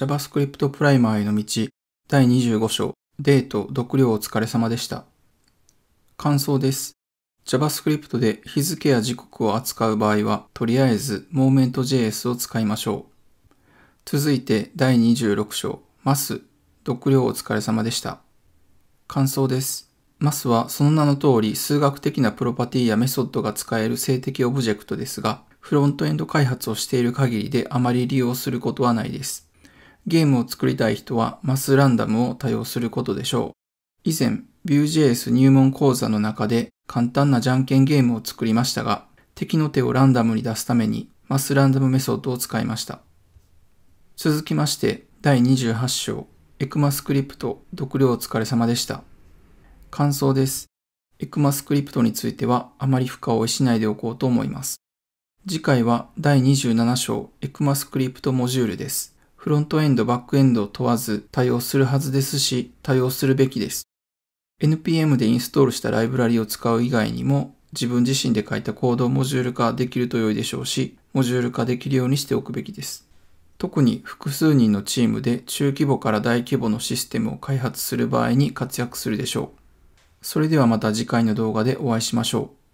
JavaScript プライマーへの道第25章デート読量お疲れ様でした。感想です。JavaScript で日付や時刻を扱う場合は、とりあえず Moment.js を使いましょう。続いて第26章マス読量お疲れ様でした。感想です。マスはその名の通り数学的なプロパティやメソッドが使える性的オブジェクトですが、フロントエンド開発をしている限りであまり利用することはないです。ゲームを作りたい人はマスランダムを多用することでしょう。以前、Vue.js 入門講座の中で簡単なじゃんけんゲームを作りましたが、敵の手をランダムに出すためにマスランダムメソッドを使いました。続きまして、第28章、エクマスクリプト、読量お疲れ様でした。感想です。エクマスクリプトについてはあまり深追いしないでおこうと思います。次回は第27章、エクマスクリプトモジュールです。フロントエンド、バックエンドを問わず対応するはずですし、対応するべきです。NPM でインストールしたライブラリを使う以外にも、自分自身で書いたコードをモジュール化できると良いでしょうし、モジュール化できるようにしておくべきです。特に複数人のチームで中規模から大規模のシステムを開発する場合に活躍するでしょう。それではまた次回の動画でお会いしましょう。